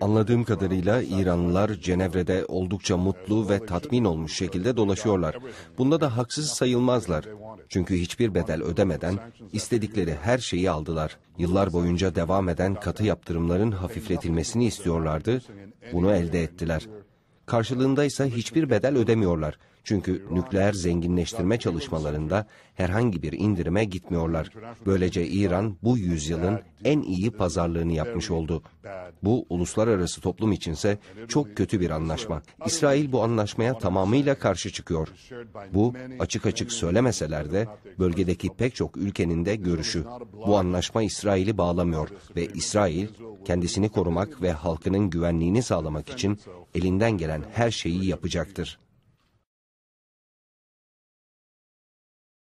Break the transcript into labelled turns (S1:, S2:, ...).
S1: Anladığım kadarıyla İranlılar Cenevre'de oldukça mutlu ve tatmin olmuş şekilde dolaşıyorlar. Bunda da haksız sayılmazlar. Çünkü hiçbir bedel ödemeden istedikleri her şeyi aldılar. Yıllar boyunca devam eden katı yaptırımların hafifletilmesini istiyorlardı. Bunu elde ettiler. Karşılığında ise hiçbir bedel ödemiyorlar. Çünkü nükleer zenginleştirme çalışmalarında herhangi bir indirime gitmiyorlar. Böylece İran bu yüzyılın en iyi pazarlığını yapmış oldu. Bu uluslararası toplum içinse çok kötü bir anlaşma. İsrail bu anlaşmaya tamamıyla karşı çıkıyor. Bu açık açık söylemeseler de bölgedeki pek çok ülkenin de görüşü. Bu anlaşma İsrail'i bağlamıyor ve İsrail kendisini korumak ve halkının güvenliğini sağlamak için elinden gelen her şeyi
S2: yapacaktır.